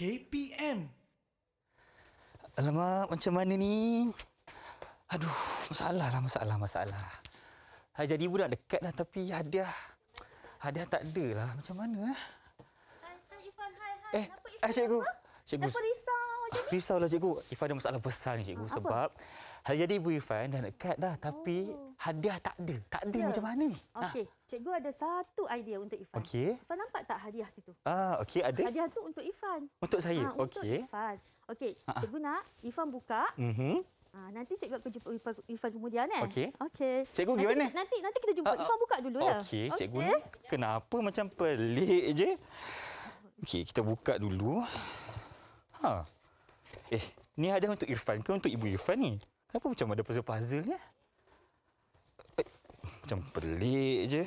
KPM. Alamak, macam mana ni? Aduh, masalah lah, masalah, masalah. Hai jadi budak dekat dah tapi ada, ada tak ada lah. Macam mana eh? Eh, Kenapa eh, Ifan? Cikgu. Apa? Cikgu. Kenapa risau macam ni? Risaulah cikgu. Ifan ada masalah besar ni cikgu ha, sebab apa? hari jadi ibu Ifan dah dekat dah oh. tapi hadiah tak ada. Tak ada ya. macam mana ni? Okey, ha. cikgu ada satu idea untuk Ifan. Okey. Ifan nampak tak hadiah situ? Ah, okey ada. Hadiah tu untuk Ifan. Untuk saya. Ha, okey. Untuk Ifan. Okey, ah, ah. cikgu nak Ifan buka. Mhm. Mm ah, nanti cikgu akan jumpa Ifan, Ifan kemudian eh. Okey. Okey. Cikgu pergi mana? Nanti nanti kita jumpa. Ha, Ifan buka dulu ya. Okey, cikgu. Okay. Kenapa macam pelik je? Okey, kita buka dulu. Ha. Eh, ni ada untuk Irfan ke untuk ibu Irfan ni? Kenapa macam ada puzzle-puzzle ni? macam pelik je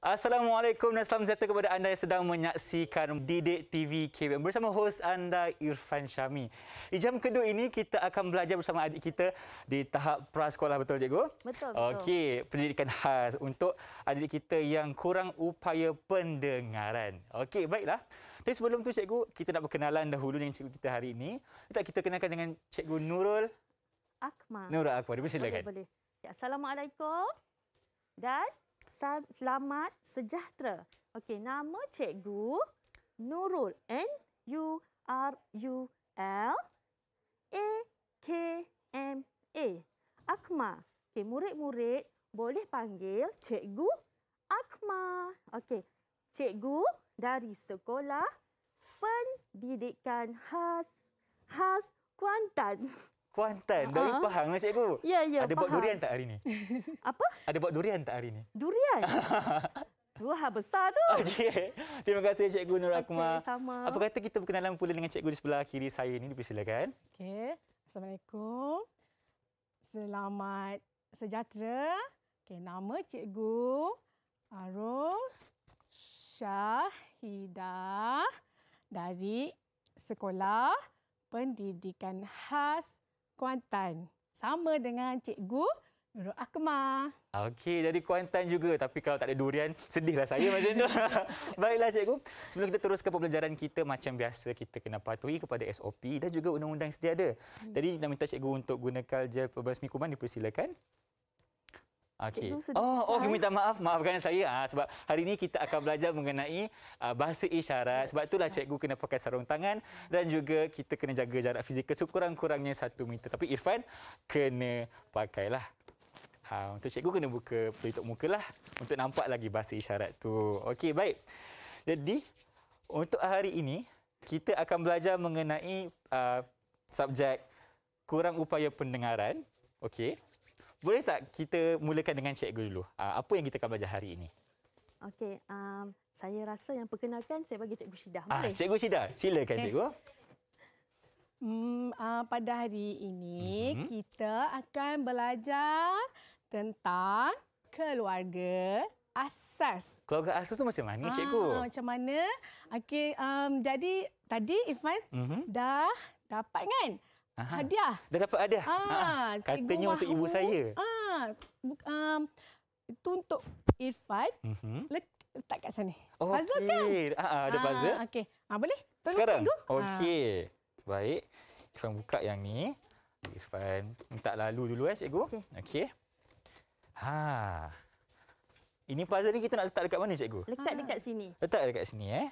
Assalamualaikum dan salam sejahtera kepada anda yang sedang menyaksikan Didik TV KBM bersama hos anda Irfan Syami. Di jam kedua ini kita akan belajar bersama adik kita di tahap prasekolah betul cikgu? Betul. betul. Okey, pendidikan khas untuk adik kita yang kurang upaya pendengaran. Okey, baiklah. Tapi sebelum tu cikgu, kita nak berkenalan dahulu dengan cikgu kita hari ini. Kita kita kenalkan dengan cikgu Nurul Akmal. Nurul Akmal, silakan. Boleh, boleh. Ya, Assalamualaikum. Dan selamat sejahtera. Okey, nama cikgu Nurul. N U R U L A K M A. Akma. Okey, murid-murid boleh panggil cikgu Akma. Okey, cikgu dari sekolah pendidikan khas khas Kuantan. Kuantan uh-huh. dari Pahang lah cikgu. Ya, yeah, ya. Yeah, ada Pahang. buat durian tak hari ni? Apa? Ada buat durian tak hari ni? Durian? Wah, besar tu. Okey. Terima kasih cikgu Nur okay, Akmal. sama. Apa kata kita berkenalan pula dengan cikgu di sebelah kiri saya ni. Dipersilakan. Okey. Assalamualaikum. Selamat sejahtera. Okey, nama cikgu Arul Syahidah dari Sekolah Pendidikan Khas Kuantan. Sama dengan Cikgu Nurul Akmar. Okey, jadi Kuantan juga. Tapi kalau tak ada durian, sedihlah saya macam tu. Baiklah, Cikgu. Sebelum kita teruskan pembelajaran kita, macam biasa kita kena patuhi kepada SOP dan juga undang-undang yang sedia ada. Jadi, hmm. nak minta Cikgu untuk gunakan gel pembasmi kuman, dipersilakan. Okey. Oh, oh, kami minta maaf. Maafkan saya ah sebab hari ini kita akan belajar mengenai uh, bahasa isyarat. Sebab itulah cikgu kena pakai sarung tangan dan juga kita kena jaga jarak fizikal sekurang-kurangnya satu meter. Tapi Irfan kena pakailah. Ha, untuk cikgu kena buka pelitup muka lah untuk nampak lagi bahasa isyarat tu. Okey, baik. Jadi, untuk hari ini, kita akan belajar mengenai uh, subjek kurang upaya pendengaran. Okey. Boleh tak kita mulakan dengan cikgu dulu? Ah, apa yang kita akan belajar hari ini? Okey, um, saya rasa yang perkenalkan saya bagi cikgu Syidah. Ah, cikgu Syidah, silakan okay. cikgu. Hmm, uh, pada hari ini, mm-hmm. kita akan belajar tentang keluarga asas. Keluarga asas tu macam mana, ah, cikgu? Macam mana? Okey, um, jadi tadi Irfan mm-hmm. dah dapat kan? Aha. hadiah. Dah dapat hadiah. Ah, ha, ha. katanya untuk ibu saya. Ah, uh, itu untuk Irfan. Mhm. Uh -huh. Letak kat sana. Okay. Puzzle kan? Ha, ada ha, puzzle. Okey. Ha, boleh? Tolong Sekarang? tunggu. Okey. Baik. Irfan buka yang ni. Irfan, minta lalu dulu eh cikgu. Okey. Okay. Ha. Ini puzzle ni kita nak letak dekat mana cikgu? Letak ha. dekat sini. Letak dekat sini eh.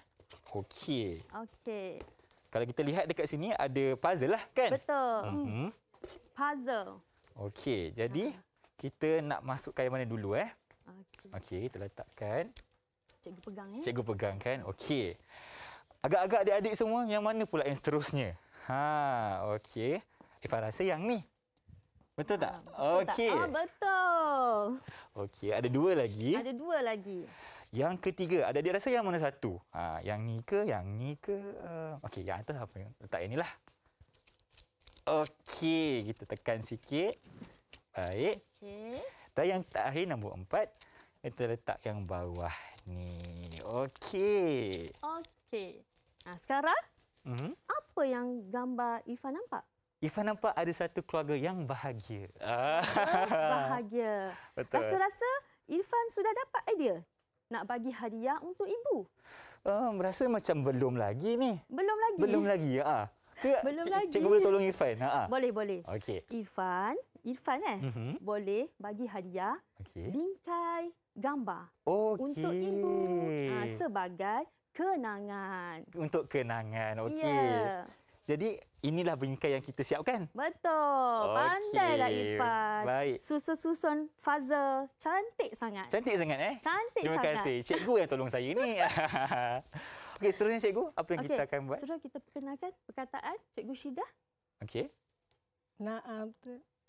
Okey. Okey. Kalau kita lihat dekat sini ada puzzle lah kan? Betul. Mm-hmm. Puzzle. Okey, jadi ah. kita nak masuk yang mana dulu eh? Okey. Okey, kita letakkan. Cikgu pegang ya. Eh? Cikgu pegang kan? Okey. Agak-agak adik-adik semua yang mana pula yang seterusnya? Ha, okey. Ifah rasa yang ni. Betul tak? Ah, okey. Oh, betul. Okey, ada dua lagi. Ada dua lagi. Yang ketiga, ada dia rasa yang mana satu? Ha, yang ni ke, yang ni ke? Uh, Okey, yang atas apa? Letak yang ni lah. Okey, kita tekan sikit. Baik. okay Dan yang terakhir, nombor empat. Kita letak yang bawah ni. Okey. Okey. nah sekarang, mm-hmm. apa yang gambar Ifa nampak? Ifa nampak ada satu keluarga yang bahagia. Ah. Bahagia. Rasa-rasa Irfan sudah dapat idea nak bagi hadiah untuk ibu. Oh, merasa macam belum lagi ni. Belum lagi. Belum lagi ya. Ke belum c- lagi. Cikgu boleh tolong Irfan. Ha. Boleh, boleh. Okey. Irfan, Irfan eh? Uh-huh. Boleh bagi hadiah. Okey. Bingkai gambar. Okay. Untuk ibu. Ha, sebagai kenangan. Untuk kenangan. Okey. Yeah. Jadi inilah bingkai yang kita siapkan. Betul. Okay. Pandailah Ifan. Baik. Susun-susun fuzzle cantik sangat. Cantik sangat eh? Cantik Terima sangat. Terima kasih. Cikgu yang tolong saya ni. Okey, seterusnya cikgu, apa yang okay. kita akan buat? Seterusnya kita perkenalkan perkataan cikgu Syida. Okey. Nah, uh,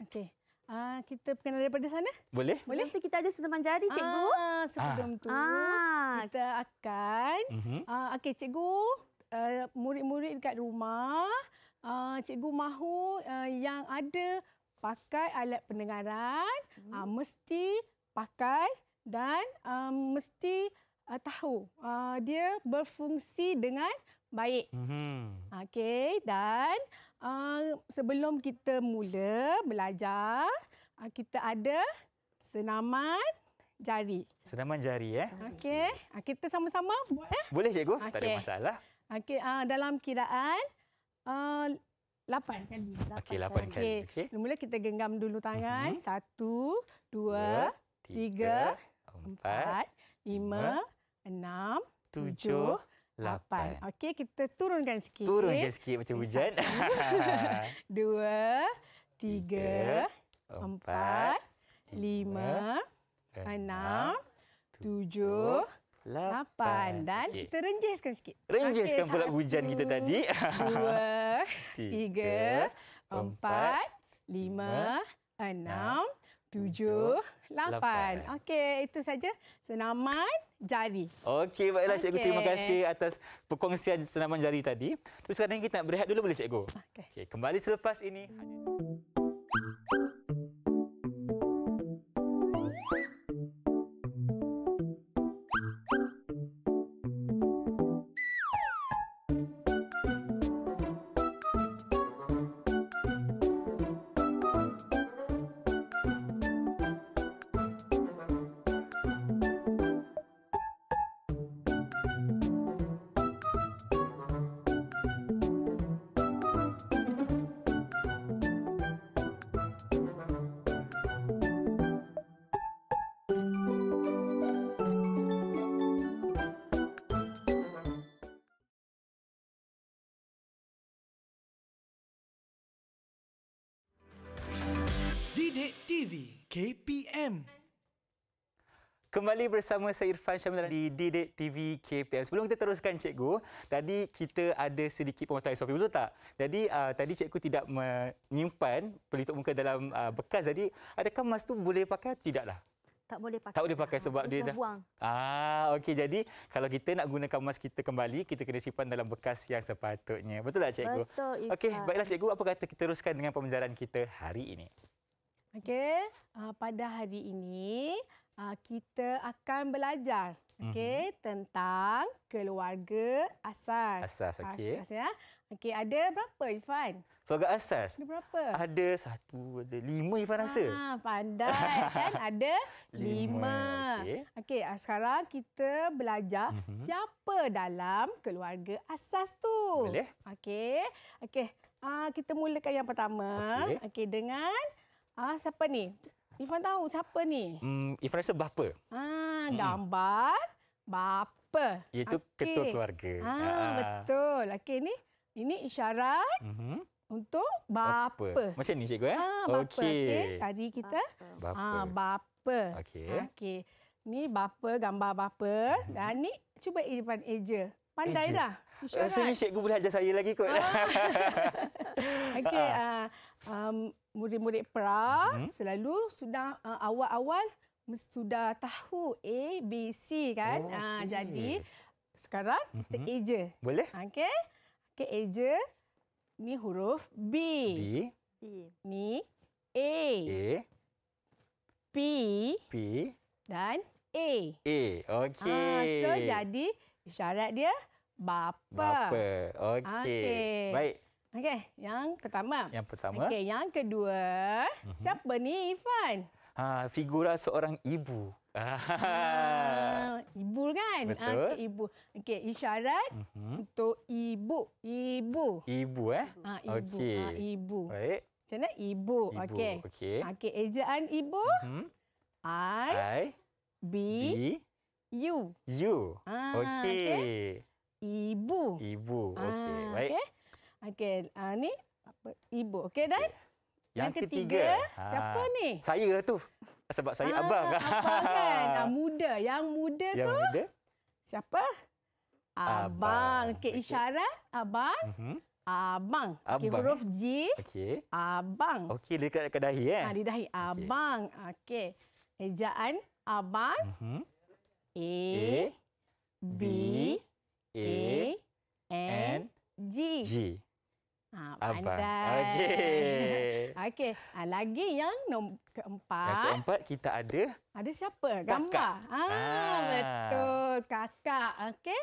okey. Uh, kita perkenalkan daripada sana? Boleh. Boleh. Nanti kita ada sentuhan jari ah, cikgu. Ah, sebelum ah. tu. Ah. Kita akan mhm. uh, okey cikgu, Eh, murid-murid uh, dekat rumah, uh, cikgu mahu uh, yang ada pakai alat pendengaran, hmm. uh, mesti pakai dan uh, mesti uh, tahu uh, dia berfungsi dengan baik. Hmm. Okey, dan uh, sebelum kita mula belajar, uh, kita ada senaman jari. Senaman jari, ya. Eh? Okey, kita sama-sama buat. Eh? Boleh, cikgu. Okay. Tak ada masalah. Okey, uh, dalam kiraan eh, lapan kali. Okey, lapan kali. Okey. Okay. Okay. Mula kita genggam dulu tangan. Uh-huh. Satu, dua, dua tiga, tiga, empat, lima, enam, tujuh, lapan. Okey, kita turunkan sikit. Turunkan okay. sikit macam hujan. dua, tiga, tiga empat, empat, lima, enam, enam tujuh, tujuh lapan dan okay. kita renjiskan sikit. Renjiskan okay, pula satu, hujan kita tadi. Dua, tiga, tiga empat, empat, lima, lima enam, tujuh, lapan. Okey, itu saja senaman jari. Okey, baiklah okay. cikgu. Terima kasih atas perkongsian senaman jari tadi. Terus sekarang kita nak berehat dulu boleh cikgu? Okey. Okay, kembali selepas ini. kembali bersama saya Irfan Syamil di Didik TV KPM. Sebelum kita teruskan cikgu, tadi kita ada sedikit pemotongan SOP, betul tak? Jadi uh, tadi cikgu tidak menyimpan pelitup muka dalam uh, bekas. Jadi adakah emas tu boleh pakai? Tidaklah. Tak boleh pakai. Tak boleh pakai sebab dia dah. Ah, okey. Jadi kalau kita nak gunakan emas kita kembali, kita kena simpan dalam bekas yang sepatutnya. Betul tak cikgu? Betul. Okey, baiklah cikgu. Apa kata kita teruskan dengan pembelajaran kita hari ini? Okey. Uh, pada hari ini, uh, kita akan belajar okey mm -hmm. tentang keluarga asas. Asas ah, okey. Asas ya. Okey, ada berapa Ifan? Keluarga asas. Ada berapa? Ada satu, ada lima Ifan ah, rasa. Ha, pandai kan? Ada lima. lima. Okey. Okey, uh, sekarang kita belajar mm -hmm. siapa dalam keluarga asas tu. Boleh. Okey. Okey. Uh, kita mulakan yang pertama. Okey, okay, dengan Ah, siapa ni? Ifan tahu siapa ni? Hmm, Ifan rasa bapa. Ah, hmm. gambar hmm. bapa. Iaitu okay. ketua keluarga. Ah, ah. betul. Okey ni. Ini isyarat mm-hmm. untuk bapa. bapa. Macam ni cikgu ya? Ah, Okey. Okay. Tadi kita bapa. Ah, bapa. Okey. Okey. Ni bapa, gambar bapa. Mm-hmm. Dan ni cuba Ifan eja. Pandai eja. dah. Isyarat. Rasanya cikgu boleh ajar saya lagi kot. Ah. Okey. Ah. ah um, murid-murid pra hmm? selalu sudah uh, awal-awal sudah tahu A, B, C kan. Oh, uh, jadi sekarang kita hmm. A je. Boleh. Okey. Okey, A je. Ni huruf B. B. B. Ni A. A. P. P. Dan A. A. Okey. Uh, so, jadi syarat dia bapa. Bapa. Okey. Okay. Baik. Okey, yang pertama. Yang pertama. Okey, yang kedua. Mm-hmm. Siapa ni Irfan? Ha, figura seorang ibu. Ah. ibu kan? Ah, Betul. Ah, ibu. Okey, isyarat mm-hmm. untuk ibu. Ibu. Ibu eh? Ha, ibu. Okay. Ha, ah, ibu. Baik. Macam mana? Ibu. Okey. Okey, okay. ejaan ibu. Mm-hmm. I. I. B. B. U. U. Ah, Okey. Okay. Ibu. Ibu. Okey, baik. Okay. Okey, uh, ni apa? Ibu. Okey dan Yang, yang ketiga, ketiga ha. siapa ni? Saya lah tu. Sebab saya ha, abang. Abang kan? muda. Yang muda yang tu? Yang muda? Siapa? Abang. Okey, okay. isyarat. Abang. Mm -hmm. Abang. Okay, abang. huruf G. Okey. Abang. Okey, dekat, dekat dahi kan? Ha, di dahi. Abang. Okey. Okay. Ejaan. Abang. Mm -hmm. A. B. A. B. A. N. G. G. Ha, pandai. Okey. Okey. Ha, lagi yang nombor keempat. Yang keempat kita ada. Ada siapa? Kakak. Gambar. Ha, ha. Betul. Kakak. Okey.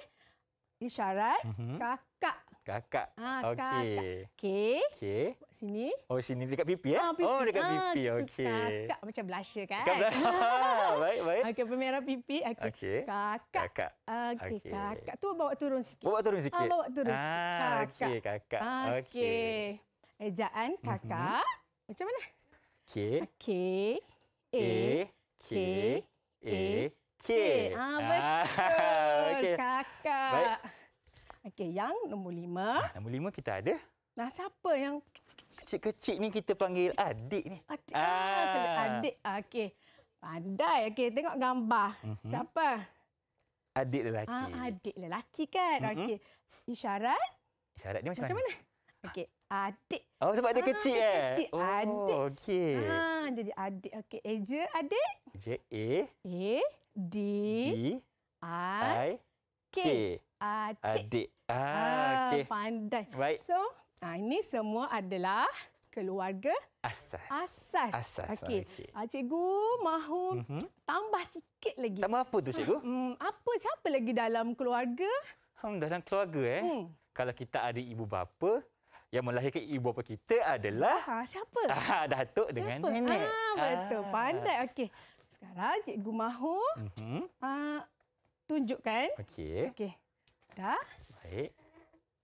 Isyarat. Uh mhm. -huh. Kakak Kakak. Ah, okay. kakak. Okey. Okay. Sini. Oh, sini dekat pipi eh? Ah, pipi. Oh, dekat ah, pipi. Okey. Kakak macam blusher kan? Kakak. baik, baik. Okey, pemerah pipi. Okey. Okay. Kakak. Kakak. Okey, okay. kakak. Tu bawa turun sikit. Bawa turun sikit. Ah, bawa turun ah, sikit. Kakak. Okey, kakak. Okey. Ejaan kakak. Mhm. Macam mana? K. K. A. K. A. K. K. K. K. Ah, betul. Okey, yang nombor lima. Ha, nombor lima kita ada. Nah, siapa yang kecil-kecil? Kecil-kecil ni kita panggil adik ni. Adik. Ah. ah. adik. Ah, okey. Pandai. Okey, tengok gambar. Mm -hmm. Siapa? Adik lelaki. Ah, adik lelaki kan? Mm -hmm. Okey. Isyarat? Isyarat ni macam, macam mana? mana? Okey. Adik. Oh, sebab dia kecil ah, eh? Kecil. Oh, adik. Okey. Ah, jadi adik. Okey. Eja adik? Eja A. A. D. D. I. K. K adik. Adik. Ah, ah okey. Pandai. Baik. So, ah, ini semua adalah keluarga asas. Asas. asas. Okey. Okay. Ah, cikgu mahu mm-hmm. tambah sikit lagi. Tambah apa tu cikgu? Hmm, apa siapa lagi dalam keluarga? Hmm, dalam keluarga eh. Hmm. Kalau kita ada ibu bapa, yang melahirkan ibu bapa kita adalah ha, siapa? Ah, datuk siapa? dengan nenek. Ah, betul. Ah. Pandai. Okey. Sekarang cikgu mahu mm-hmm. ah, tunjukkan. Okey. Okey. Dah? Baik.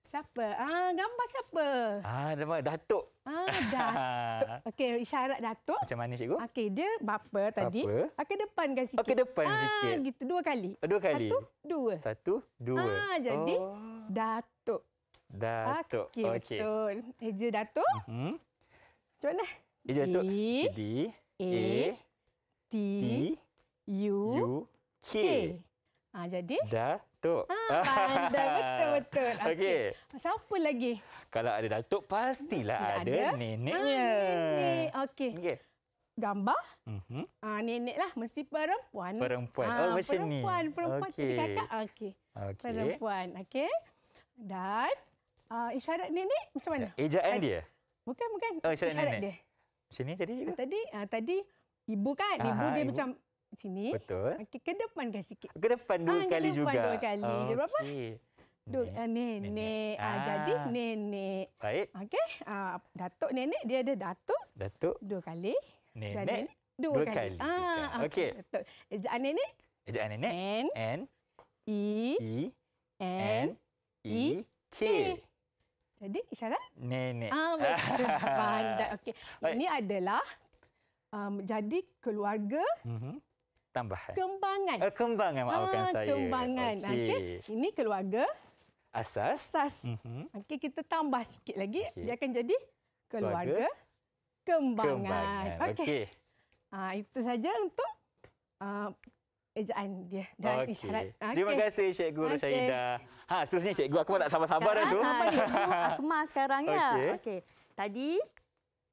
Siapa? Ah, gambar siapa? Ah, nama Datuk. Ah, Datuk. Okey, isyarat Datuk. Macam mana cikgu? Okey, dia bapa tadi. Bapa. Okey, depan kan sikit. Okey, depan ah, sikit. Ah, gitu. Dua kali. Oh, dua kali? Satu, dua. Satu, dua. Ah, jadi oh. Datuk. Datuk. Okey, okay. betul. Eja Datuk. Mm -hmm. Macam mana? Eja Datuk. E, e, D. A. E, A T. U. U. K. K. Ah, jadi? Datuk datuk. Ha, pandai betul-betul. Okey. Okay. apa lagi? Kalau ada datuk pastilah Mesti ada, ada. neneknya. Ah, nenek. Okey. Okey. Gambar. Mhm. Mm ah neneklah mesti perempuan. Perempuan. Ha, oh macam perempuan. ni. Perempuan, perempuan okay. kakak. Okey. Okay. Perempuan. okay Dan uh, isyarat nenek macam mana? Ejaan dia. Bukan, bukan. Oh, isyarat, isyarat nenek. dia. Macam ni tadi. Ah, tadi, ah, tadi ibu kan? Ibu dia ibu. macam sini. Betul. Okey, ke depankan sikit. Ke depan dua ha, kali juga. Ke depan juga. dua kali. Okay. Berapa? Duk, ah, nenek. nenek. Ah, ah. jadi nenek. Baik. Okey. Ah, datuk nenek dia ada datuk. Datuk. Dua kali. Nenek. Dan nenek. Dua, dua, kali. ah, Okey. Okay. Ejaan nenek. Ejaan nenek. N. N. I. I. N. e K. Jadi isyarat? Nenek. Ah, betul. Okey. Ini adalah um, jadi keluarga mm-hmm tambahan. Eh? Kembangan. Uh, kembangan maafkan ah, saya. Kembangan. Okey. Okay. Ini keluarga asas. Asas. Mm-hmm. Okey, kita tambah sikit lagi. Okay. Dia akan jadi keluarga, keluarga kembangan. kembangan. Okey. Okay. Uh, ah, itu saja untuk uh, Ejaan dia dan okay. isyarat. Okay. Terima kasih Cikgu okay. Syahida. Ha, seterusnya Cikgu, aku tak sabar-sabar dah tu. Ha, apa ni? Akmal sekarang ya. Okey. Okay. Tadi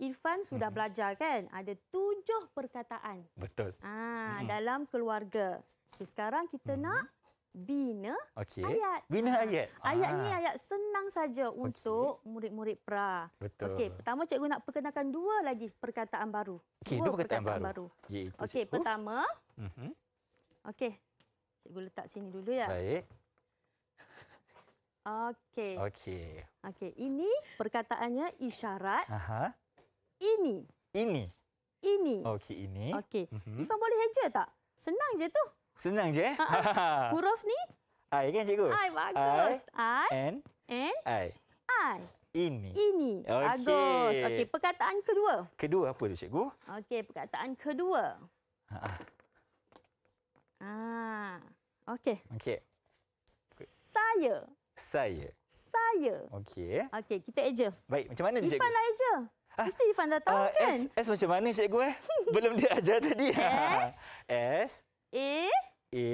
Irfan sudah mhm. belajar kan? Ada tu tujuh perkataan. Betul. Ah, hmm. dalam keluarga. Okay, sekarang kita hmm. nak bina okay. ayat. Bina ah, ayat. Ayat ah. ni ayat senang saja okay. untuk murid-murid pra. Betul. Okey, pertama cikgu nak perkenalkan dua lagi perkataan baru. Okey, dua, dua perkataan, perkataan baru. baru. Okey, pertama. Uh mm-hmm. -huh. Okey. Cikgu letak sini dulu ya. Baik. Okey. Okey. Okey, ini perkataannya isyarat. Aha. Ini. Ini ini. Okey, ini. Okey. Mm-hmm. Ifan boleh heja tak? Senang je tu. Senang je? Ha, ha. Huruf ni? I kan cikgu? I, bagus. I. N. N. I. I. Ini. Ini. Okay. Bagus. Okey, perkataan kedua. Kedua apa tu cikgu? Okey, perkataan kedua. ah. Okey. Okey. Saya. Saya. Saya. Okey. Okey, kita eja. Baik, macam mana tu cikgu? Ifan lah eja. Mesti ah, Irfan dah tahu uh, kan? S, S macam mana cikgu eh? Belum dia ajar tadi. S. S. A. A.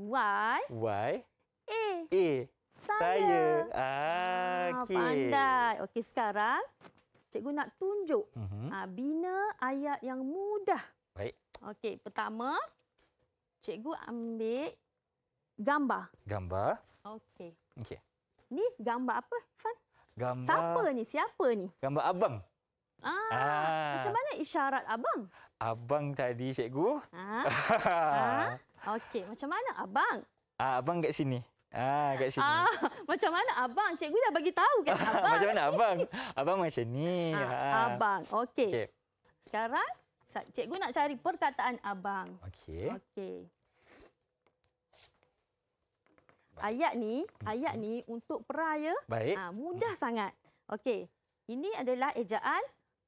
Y. Y. A. A. A. Saya. Saya. Ah, ah okay. Pandai. Okey, sekarang cikgu nak tunjuk uh mhm. ah, -huh. bina ayat yang mudah. Baik. Okey, pertama cikgu ambil gambar. Gambar. Okey. Okey. Ni gambar apa, Fan? Gambar... Siapa ni? Siapa ni? Gambar abang. Ah, ah. Macam mana isyarat abang? Abang tadi, cikgu. Ah. ah. Okey, macam mana abang? Ah, abang kat sini. Ah, kat sini. Ah, macam mana abang? Cikgu dah bagi tahu kan abang. macam mana abang? Abang macam ni. Ah, ah. Abang. Okey. Okay. Sekarang cikgu nak cari perkataan abang. Okey. Okey. Ayat ni, ayat ni untuk peraya. Baik. Ah, mudah sangat. Okey. Ini adalah ejaan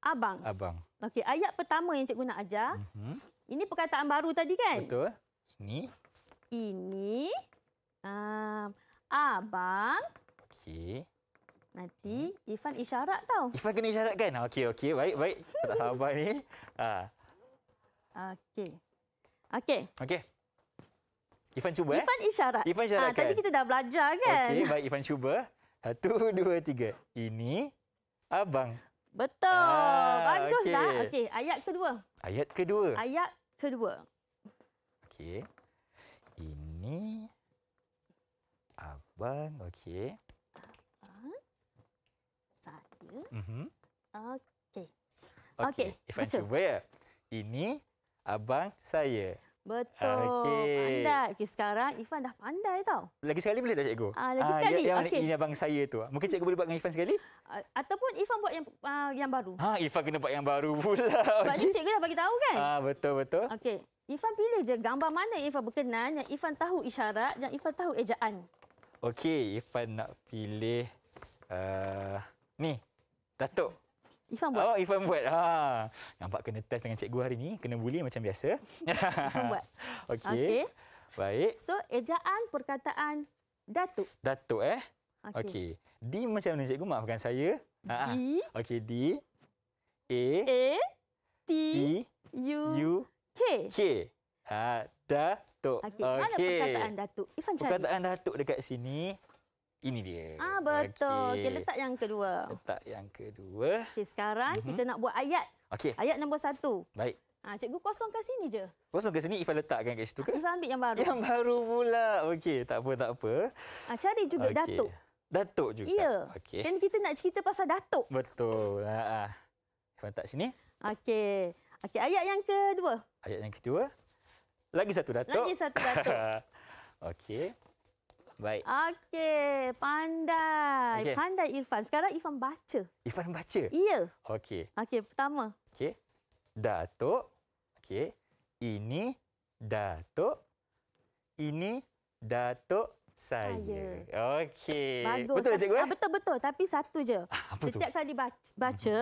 abang. Abang. Okey, ayat pertama yang cikgu nak ajar. Mm-hmm. Ini perkataan baru tadi kan? Betul. Ini. Ini. Um, abang. Okey. Nanti hmm. Ifan isyarat tau. Ifan kena isyarat kan? Okey, okey. Baik, baik. tak sabar ni. Ha. Okey. Okey. Okey. Ifan cuba. Eh? Ifan eh? isyarat. Ifan isyarat ha, kan? Tadi kita dah belajar kan? Okey, baik. Ifan cuba. Satu, dua, tiga. Ini abang. Betul. Ah, Bagus okay. lah. Okey, ayat kedua. Ayat kedua. Ayat kedua. Okey. Ini abang. Okey. Saya. mm Okey. Okey. Okay. If I'm Ini abang saya. Betul. Okay. Pandai. Okay, sekarang Ifan dah pandai tau. Lagi sekali boleh tak cikgu? Ah, lagi ah, sekali. Yang, okay. ini abang saya tu. Mungkin cikgu boleh buat dengan Ifan sekali? Ah, ataupun Ifan buat yang ah, yang baru. Ha, Ifan kena buat yang baru pula. Okay. Sebab cikgu dah bagi tahu kan? Ah, betul, betul. Okey. Ifan pilih je gambar mana yang Ifan berkenan yang Ifan tahu isyarat yang Ifan tahu ejaan. Okey, Ifan nak pilih uh, ni. Datuk. Ifan buat. Oh, Ifan buat. Ha. Nampak kena test dengan cikgu hari ni, kena buli macam biasa. Ifan buat. Okey. Okay. Baik. So, ejaan perkataan Datuk. Datuk eh? Okey. Okay. Di macam mana cikgu? Maafkan saya. Ha. ha. Okey, D A A T U U K. K. Ha, Datuk. Okey. Okay. Mana perkataan Datuk? Ifan cari. Perkataan Datuk dekat sini. Ini dia. Ah betul. Okey, okay, letak yang kedua. Letak yang kedua. Okay sekarang mm-hmm. kita nak buat ayat. Okey. Ayat nombor satu. Baik. Ah, cikgu ke sini je. Kosong ke sini Ifah letakkan kat situ ke? Ifah ambil yang baru. Yang baru pula. Okey, tak apa tak apa. Ah, cari juga okay. Datuk. Datuk juga. Ya. Okey. Kan kita nak cerita pasal Datuk. Betul. Ha ah. ah. Ifah letak sini. Okey. Okey, ayat yang kedua. Ayat yang kedua. Lagi satu Datuk. Lagi satu Datuk. Okey. Baik. Okey, pandai. Okay. Pandai Irfan. Sekarang Irfan baca. Irfan baca? Iya. Okey. Okey, pertama. Okey. Datuk. Okey. Ini Datuk. Ini Datuk saya. saya. Okey. Bagus. Betul, Cikgu? Ah, eh? betul, betul. Tapi satu je. Ah, apa Setiap tu? kali baca, baca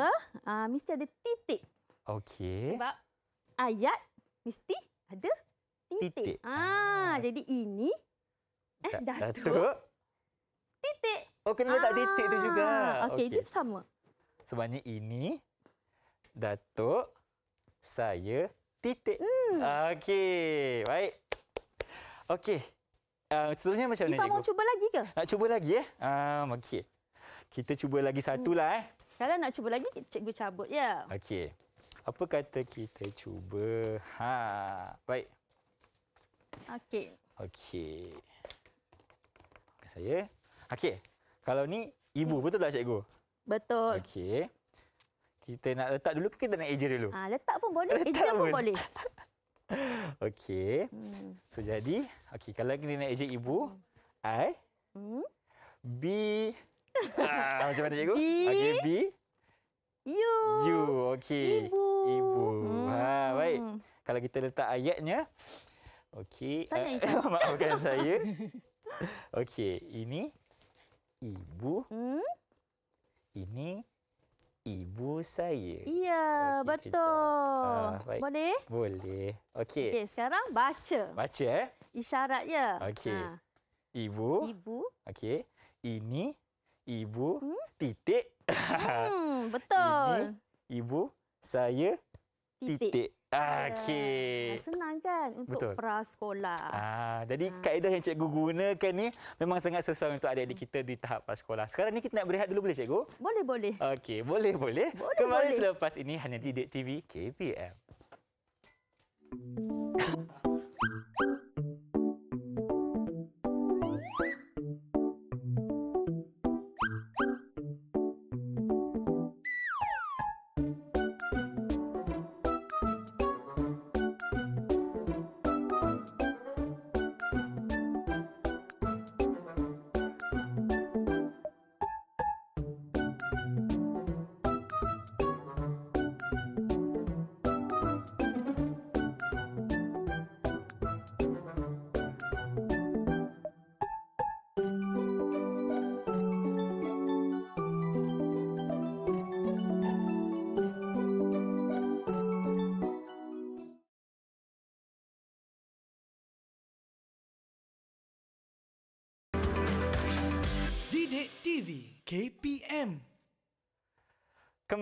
uh, mesti ada titik. Okey. Sebab ayat mesti ada titik. titik. Ah, ah, Jadi ini Eh, Datuk. Datuk. Titik. Oh, kena letak ah. titik tu juga. Okey, okay. itu sama. Sebenarnya ini Datuk saya titik. Hmm. Okey, baik. Okey. Uh, eh, seterusnya macam mana, Cikgu? Isam mau cuba lagi ke? Nak cuba lagi, ya? Ah, Um, Okey. Kita cuba lagi satu hmm. lah, eh. Kalau nak cuba lagi, Cikgu cabut, ya. Okey. Apa kata kita cuba? Ha, baik. Okey. Okey saya. Okey. Kalau ni ibu hmm. betul tak cikgu? Betul. Okey. Kita nak letak dulu ke kita nak eja dulu? Ah, letak pun boleh, eja pun. pun boleh. okey. Hmm. So jadi, okey kalau kita nak eja ibu, I hmm. B ah, macam mana cikgu? B, okay, B. U. U. Okey. Ibu. ibu. Hmm. Ha, baik. Kalau kita letak ayatnya, Okey. Uh, maafkan saya. Okey, ini ibu. Hmm? Ini ibu saya. Ya, okay, betul. Ha, Boleh? Boleh. Okey. Okey, sekarang baca. Baca eh? Isyarat ya. Okey. Ha. Ibu. Ibu. Okey. Ini ibu hmm? titik. hmm, betul. Ini ibu saya titik. Ah, ah, okey. Ah, senang kan untuk Betul. prasekolah. Ah, jadi ah. kaedah yang cikgu gunakan ni memang sangat sesuai untuk adik-adik kita di tahap prasekolah. Sekarang ni kita nak berehat dulu boleh cikgu? Boleh, boleh. Okey, boleh, boleh. boleh Kembali boleh. selepas ini hanya di Dek TV KPM.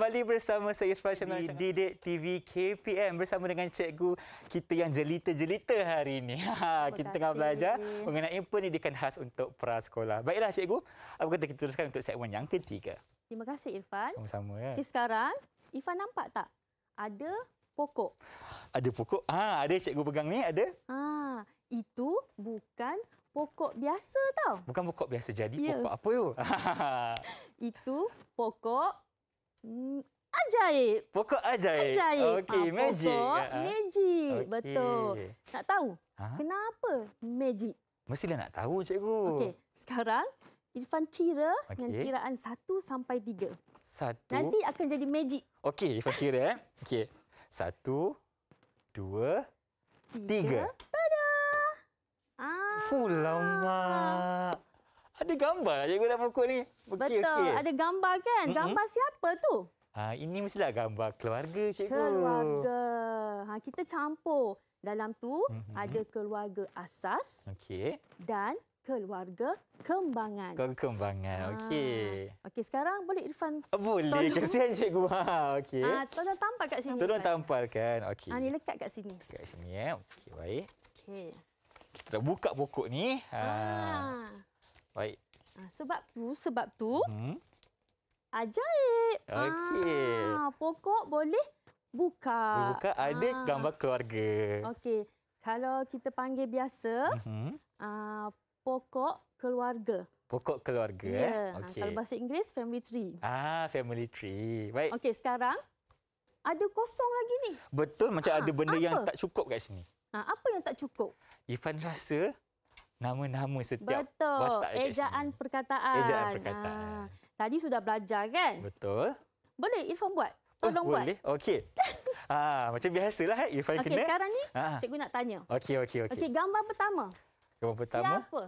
kembali bersama saya Irfan Syamil di Didik TV KPM bersama dengan cikgu kita yang jelita-jelita hari ini. Ha, kita tengah belajar mengenai pendidikan khas untuk prasekolah. Baiklah cikgu, apa kata kita teruskan untuk segmen yang ketiga. Terima kasih Irfan. Sama-sama. Ya. Jadi sekarang, Irfan nampak tak? Ada pokok. Ada pokok? Ha, ada cikgu pegang ni, ada? Ha, itu bukan pokok biasa tau. Bukan pokok biasa, jadi ya. pokok apa tu? itu pokok Hmm, ajaib. Pokok ajaib. Ajaib. Okey, ha, magic. Pokok ha. magic. Okay. Betul. Nak tahu ha? kenapa magic? Mestilah nak tahu, cikgu. Okey, sekarang Irfan kira okay. dengan kiraan satu sampai tiga. Satu. Nanti akan jadi magic. Okey, Irfan kira. Eh. Okey. 1, 2, tiga, Tada! Ah. Fuh, ada gambar cikgu nak pukul ni. Okay, Betul. Okay. Ada gambar kan? Mm -mm. Gambar siapa tu? Ha, ini mestilah gambar keluarga cikgu. Keluarga. Ha, kita campur. Dalam tu mm -hmm. ada keluarga asas. Okey. Dan keluarga kembangan. Keluarga kembangan. Ha. Okey. Okey, sekarang boleh Irfan. Ah, boleh. Kesian cikgu. Ha, okey. Ha, tolong tampal kat sini. Tolong tampalkan. Okey. Ha, ni lekat kat sini. Kat sini ya. Okey, baik. Okey. Kita dah buka pokok ni. Ha. ha. Baik. Ah, sebab tu, sebab tu, hmm. ajaib. Okey. Ah, pokok boleh buka. Boleh buka, ada ah. gambar keluarga. Okey. Kalau kita panggil biasa, hmm. ah, pokok keluarga. Pokok keluarga. Ya. Eh? Ah, okay. Kalau bahasa Inggeris, family tree. Ah, family tree. Baik. Okey, sekarang ada kosong lagi ni. Betul, macam ah, ada benda apa? yang tak cukup kat sini. Ah, apa yang tak cukup? Ifan rasa nama-nama setiap Betul. watak. Betul. Ejaan perkataan. Ejaan perkataan. Ha. Tadi sudah belajar kan? Betul. Boleh Irfan buat? Tolong oh, buat. Boleh, okey. ha, macam biasalah eh, Irfan okay, kena. Okey, sekarang ni ha. cikgu nak tanya. Okey, okey, okey. Okey, gambar pertama. Gambar pertama. Siapa?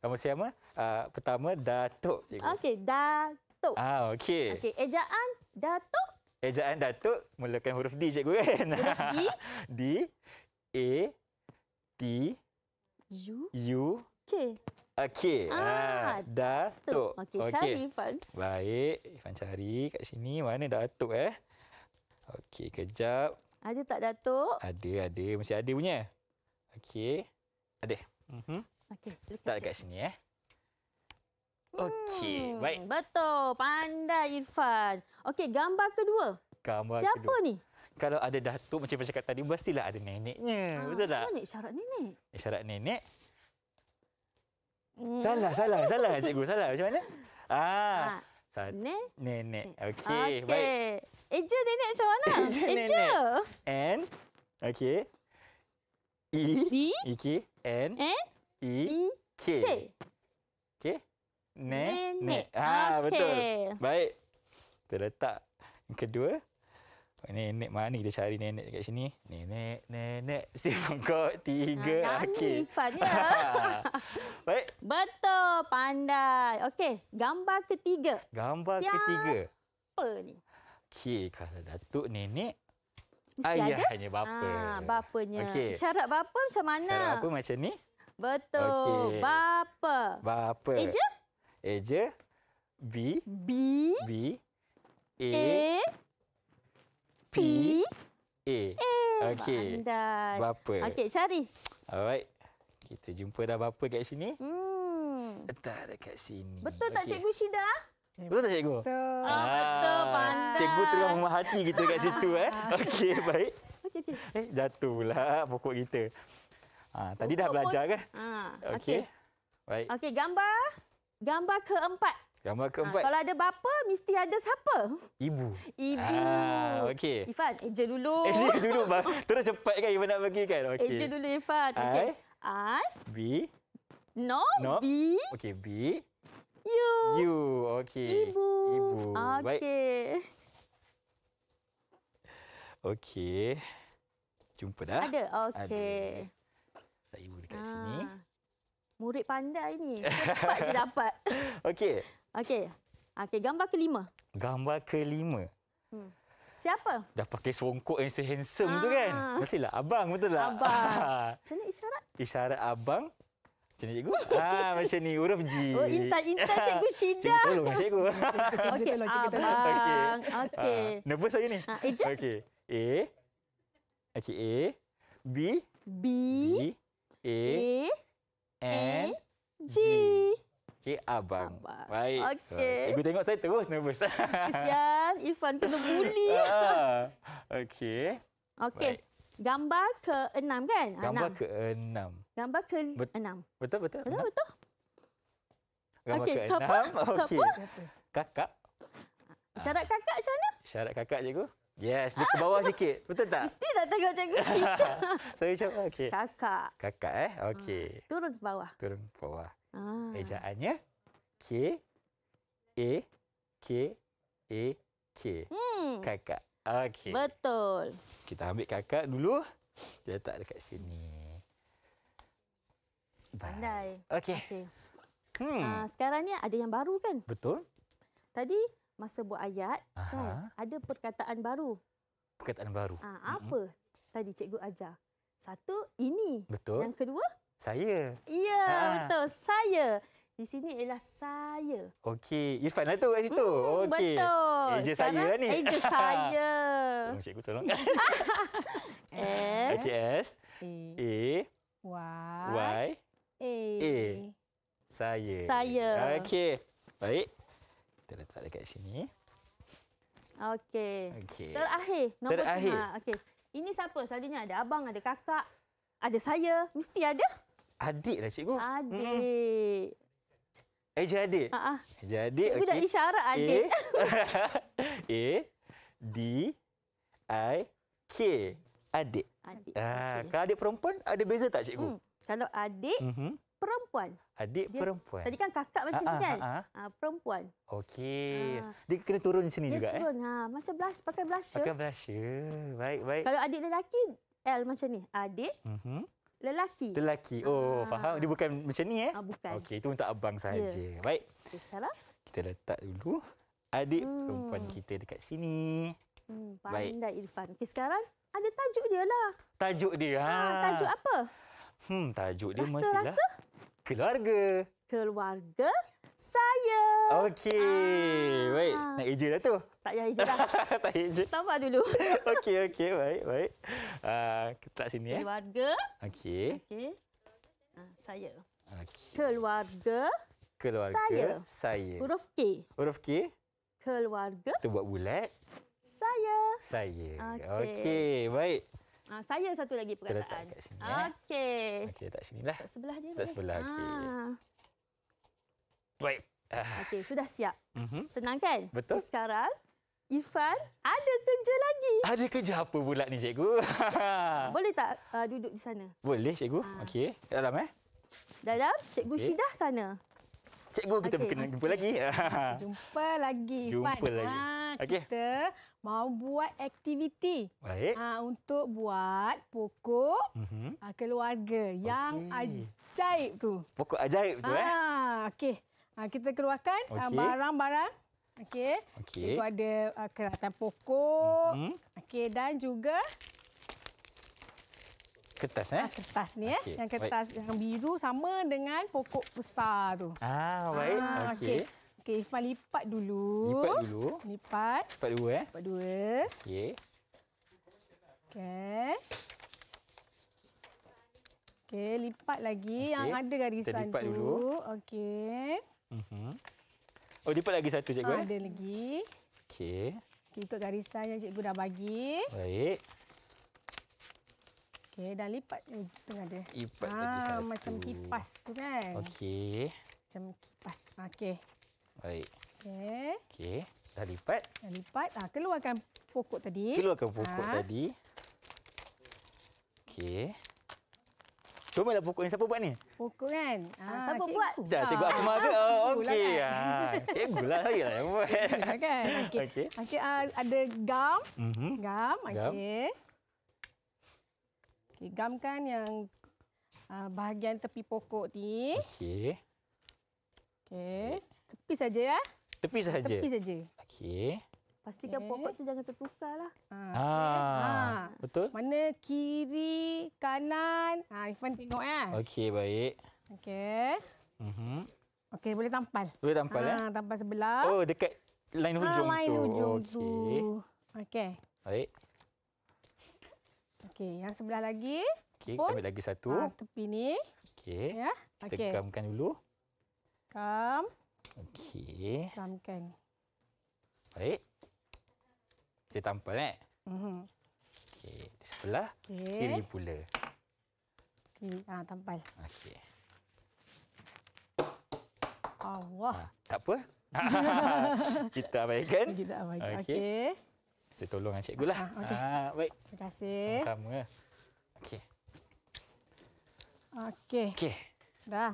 Gambar siapa? Uh, pertama, Datuk cikgu. Okey, Datuk. Ah, okey. Okey, ejaan Datuk. Ejaan Datuk mulakan huruf D cikgu kan? Huruf D. D, A, T, You. You. K. Okey. Ah, ah, Datuk. Okey, okay. cari Ifan. Baik, Ifan cari kat sini. Mana Datuk eh? Okey, kejap. Ada tak Datuk? Ada, ada. Mesti ada punya. Okey. Ada. Mhm. Okey, letak dekat sini eh. Okey, hmm, baik. Betul. Pandai Irfan. Okey, gambar kedua. Gambar Siapa kedua. Siapa ni? kalau ada datuk macam yang cakap tadi mestilah ada neneknya. Ha, betul tak? Nenek syarat nenek. Isyarat eh, nenek. Hmm. Salah, salah, salah cikgu, salah. Macam mana? Ah. Ha. nenek. Nenek. Okey, okay. baik. Eja nenek macam mana? Eja. Eja. N. Okey. E. E. K. N. N. E. e. K. K. Nenek. nenek. Ha, ah, okay. betul. Baik. Kita letak kedua. Nenek mana kita cari nenek dekat sini? Nenek, nenek, singkot tiga ha, kaki. Ifan, ya. Baik. Betul, pandai. Okey, gambar ketiga. Gambar Siapa ketiga. Siapa ni? Okey, kalau Datuk nenek, Mesti ayahnya ada? bapa. Ha, bapanya. Okay. Syarat bapa macam mana? Syarat apa macam ni? Betul. Okay. Bapa. Bapa. Eja? Eja. B. B. B. A. A. P A. A. Eh, okey. Pandai. Berapa? Okey, cari. Alright. Kita jumpa dah berapa kat sini? Hmm. Entah dekat sini. Betul okay. tak Cikgu Syida? Betul tak Cikgu? Betul. Ah, ah. betul, pandai. Cikgu terus memahati kita kat situ. eh. Ah. Okey, baik. Okey, Cik. Eh, jatuh pula pokok kita. Ha, tadi pokok dah belajar pun. kan? Ha, Okey. Okay. Baik. Okey, gambar. Gambar keempat. Yang ah, keempat. Ha, kalau ada bapa, mesti ada siapa? Ibu. Ibu. Ah, okay. Ifan, eja dulu. Eja dulu. Bah. Terus cepat kan Ifan nak bagi kan? Okay. Eja dulu Ifan. Okay. I. I. B. No. no. B. Okay, B. You. You. Okay. Ibu. Ibu. Okay. Baik. Okay. Jumpa dah. Ada. Okay. Ada. Tak lah, ibu dekat ah. sini. Murid pandai ni. Cepat je dapat. Okey. Okey. Okey, gambar kelima. Gambar kelima. Hmm. Siapa? Dah pakai songkok yang si handsome ah. tu kan? Masihlah abang betul tak? Abang. Macam mana isyarat? Isyarat abang. Macam mana cikgu? ha, macam ni, huruf G. Oh, intan-intan cikgu Syida. Cikgu tolong lah, cikgu. Okey, abang. Okey. Okay. Ah, nervous saya ni. Ha, Okey. A. Okey, A. B. B. B. A. A. N. G. G. Okey, abang. abang. Baik. Okey. Cikgu eh, tengok saya terus nervous. Kesian, Irfan kena bully. Ah, okey. Okey. Gambar ke-6 kan? Ah, gambar ke-6. Gambar ke-6. Betul, betul. Betul, betul. Gambar okay, ke-6. Siapa? Okay. siapa? Kakak. Syarat kakak macam mana? Syarat kakak, cikgu. Yes, dia ke bawah sikit. Betul tak? Mesti tak tengok cikgu. Saya macam, okey. Kakak. Kakak, eh? Okey. Hmm. Turun ke bawah. Turun ke bawah. Ah. Ejaannya K A K A K. Hmm. Kakak. Okey. Betul. Kita ambil kakak dulu. Dia letak dekat sini. Pandai. Okey. Okay. Hmm. Uh, sekarang ni ada yang baru kan? Betul. Tadi masa buat ayat kan, ada perkataan baru. Perkataan baru. Uh, apa? Mm-hmm. Tadi cikgu ajar. Satu ini. Betul. Yang kedua? saya. Ya, ha. betul. Saya. Di sini ialah saya. Okey. Irfan lah tu kat situ. Mm, mm okay. Betul. Eja saya lah ni. Eja saya. Tolong cikgu tolong. S. Okey, S. A. A. Y. Y. A. A. Saya. Saya. Okey. Baik. Kita letak dekat sini. Okey. Okey. Terakhir. Nombor Terakhir. Okey. Ini siapa? Selalunya ada abang, ada kakak. Ada saya. Mesti ada. Adik lah cikgu. Adik. Hmm. Eja eh, adik. Ha ah, ah. adik. Cikgu dah isyarat adik. A, D, I, K. Adik. Adik. Ah, Kalau adik perempuan, ada beza tak cikgu? Hmm. Kalau adik, mhm. perempuan. Adik perempuan. Tadi kan kakak macam ni ah, kan? perempuan. Okey. Dia kena turun di sini juga. Dia eh? turun. Macam blush, pakai blusher. Pakai blusher. Baik, baik. Kalau adik lelaki, L macam ni. Adik, mhm. Lelaki. Lelaki. Oh, ha. faham. Dia bukan macam ni eh? Ha, bukan. Okey, itu untuk abang saja. Yeah. Baik. Okay, sekarang. Kita letak dulu adik hmm. perempuan kita dekat sini. Hmm, Pak Indah Irfan. Okey, sekarang ada tajuk dia lah. Tajuk dia. Ha. ha tajuk apa? Hmm, tajuk dia rasa, mestilah. Keluarga. Keluarga? saya. Okey. Ah. Baik. Nak eja dah tu? Tak payah eja dah. tak eja. Tambah dulu. okey, okey. Baik, baik. Uh, ah, kita sini. Keluarga. Eh. Keluarga. Okey. Okey. Uh, saya. Okay. Keluarga. Keluarga. Saya. saya. Huruf K. Huruf K. Keluarga. Tu buat bulat. Saya. Saya. Okey. Okay. Baik. Uh, saya satu lagi perkataan. Eh. Okey. Okey, tak sinilah. Tak sebelah dia. Tak sebelah. Okey. Ah. Baik. Okey, sudah siap. Mm-hmm. Senang kan? Betul. Jadi sekarang, Ifan ada kerja lagi. Ada kerja apa pula ni, cikgu? Boleh tak uh, duduk di sana? Boleh, cikgu. Ha. Okey. Di dalam, eh? Dalam, cikgu okay. Syidah sana. Cikgu, kita okay. berkenan jumpa lagi. jumpa lagi, Ifan. Jumpa lagi. Ha, ah, okay. Kita mau buat aktiviti. Baik. Ha, untuk buat pokok mm-hmm. keluarga yang ajaib tu. Pokok ajaib tu, ha. eh? Okey. Ha, kita keluarkan ah, barang-barang. Okey. Okey. Okay. Itu ada uh, keratan pokok. Mm -hmm. Okey dan juga kertas eh. Kertas ni eh. Yang kertas baik. yang biru sama dengan pokok besar tu. Ah, baik. Ha, Okey. Okey, okay, Ifan lipat dulu. Lipat dulu. Lipat. Lipat dua eh. Lipat dua. Okey. Okey. Okey, lipat lagi okay. yang ada garisan tu. Kita lipat dulu. Okey. Uh-huh. Oh, dia lagi satu, cikgu. Ha, ada lagi. Okey. Okay, ikut garisan yang cikgu dah bagi. Baik. Okey, dah lipat ni eh, tengah dia. Lipat ha, lagi satu. Macam kipas tu kan. Okey. Macam kipas. Ah, okey. Baik. Okey. Okey, dah lipat. Dah lipat. Ha, keluarkan pokok tadi. Keluarkan pokok ha. tadi. Okey. Cuma lah pokok ni. Siapa buat ni? Pokok kan? Ah, ah, siapa cikgu. buat? Sekejap, cikgu Akmal ah, ke? Kan. Oh, Okey. Kan? cikgu lah saya lah yang buat. Lah kan? Okey. Okay. Okay. Okay. Okay. Okay. Okay. Uh, ada gam. mm Gam. Okey. Gam. Okay. gam kan yang uh, bahagian tepi pokok ni. Okey. Okey. Tepi saja ya. Tepi saja. Tepi saja. Okey. Pastikan okay. Eh? pokok tu jangan tertukar lah. Ha. Ha. ha. Betul? Mana kiri, kanan. Ha, ah, Ifan tengok Ya. Okey, baik. Okey. Uh-huh. Okey, boleh tampal. Boleh tampal ha, eh? Ah, tampal sebelah. Oh, dekat line ah, hujung ha, line tu. hujung okay. tu. Okey. Baik. Okey, yang sebelah lagi. Okey, kita ambil lagi satu. Ha, tepi ni. Okey. Ya. Kita okay. gamkan dulu. Gam. Okey. Gamkan. Baik. Kita tampal eh. Mhm. Okey, sebelah okay. kiri pula. Kiri ah ha, tampal. Okey. Allah. Ha, tak apa. kita abaikan. Kita abaikan. Okey. Okay. Saya tolong dengan lah cikgu lah. Ha, okay. ha, baik. Terima kasih. Sama-sama. Okey. Okey. Okey. Dah.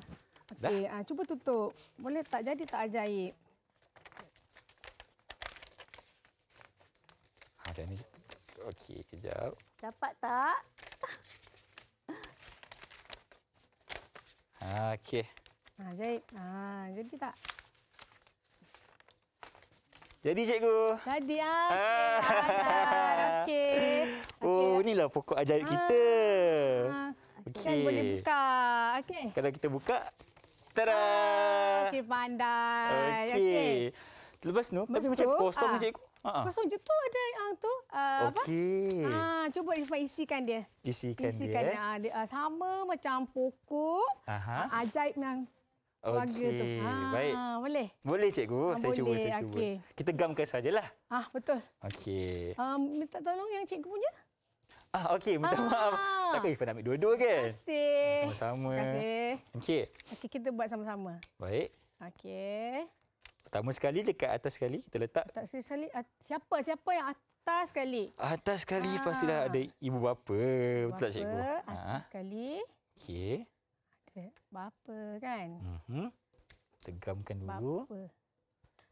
Okey, ha, cuba tutup. Boleh tak jadi tak ajaib? macam ni. Okey, kejap. Dapat tak? Ha, okey. Ha, jadi, ha, jadi tak? Jadi cikgu. Jadi ah. Okey. Oh, okay. inilah pokok ajaib ha. kita. Ha. Okey. Kan boleh buka. Okey. Kalau kita buka, tada. Ha. Okey, pandai. Okey. Okay. Lepas tu, tapi macam kosong ha. cikgu. Kosong je tu ada yang tu uh, apa? Okey. uh, cuba isikan dia. Isikan, isikan dia. Isikan dia. Uh, dia uh, sama macam pokok. Aha. Uh, ajaib yang Okey. Ha, Baik. boleh. Boleh cikgu. Ha, saya boleh. cuba, saya okay. cuba. Kita gamkan sajalah. Ah, ha, betul. Okey. Um, minta tolong yang cikgu punya? Ah, okey. Minta ha. maaf. Takkan Ifan ambil dua-dua kan? Terima kasih. Sama-sama. Terima kasih. Okey. Okey, kita buat sama-sama. Baik. Okey. Pertama sekali dekat atas sekali kita letak. Atas sekali siapa siapa yang atas sekali? Atas sekali ha. Ah. pastilah ada ibu bapa, ibu betul bapa, tak cikgu? Atas ha. sekali. Okey. Ada bapa kan? Mhm. Tegamkan dulu. Bapa.